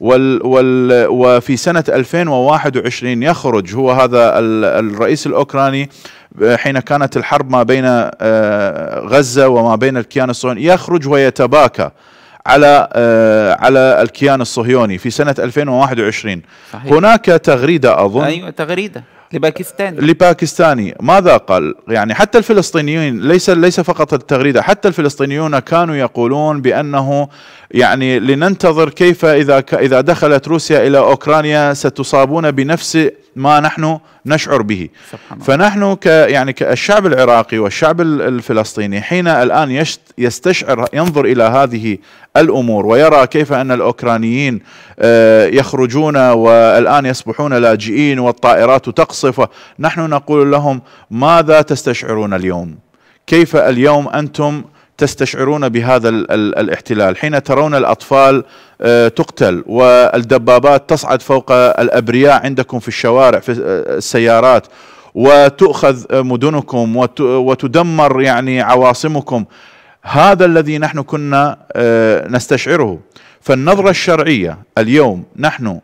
وال وال وفي سنة 2021 يخرج هو هذا الرئيس الأوكراني حين كانت الحرب ما بين آه، غزة وما بين الكيان الصهيوني يخرج ويتباكى على آه، على الكيان الصهيوني في سنة 2021 صحيح. هناك تغريدة أظن أيوة تغريدة لباكستاني لباكستاني ماذا قال يعني حتى الفلسطينيين ليس ليس فقط التغريده حتى الفلسطينيون كانوا يقولون بانه يعني لننتظر كيف اذا اذا دخلت روسيا الى اوكرانيا ستصابون بنفس ما نحن نشعر به سبحان فنحن ك يعني كالشعب العراقي والشعب الفلسطيني حين الان يستشعر ينظر الى هذه الامور ويرى كيف ان الاوكرانيين آه، يخرجون والان يصبحون لاجئين والطائرات تقصف نحن نقول لهم ماذا تستشعرون اليوم كيف اليوم انتم تستشعرون بهذا الـ الـ الاحتلال حين ترون الأطفال آه، تقتل والدبابات تصعد فوق الأبرياء عندكم في الشوارع في آه، السيارات وتؤخذ مدنكم وتدمر يعني عواصمكم هذا الذي نحن كنا آه، نستشعره فالنظرة الشرعية اليوم نحن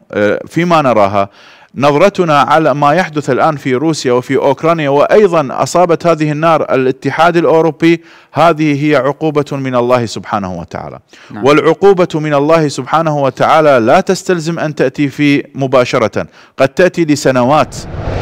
فيما نراها نظرتنا على ما يحدث الان في روسيا وفي اوكرانيا وايضا اصابت هذه النار الاتحاد الاوروبي هذه هي عقوبه من الله سبحانه وتعالى نعم. والعقوبه من الله سبحانه وتعالى لا تستلزم ان تاتي في مباشره قد تاتي لسنوات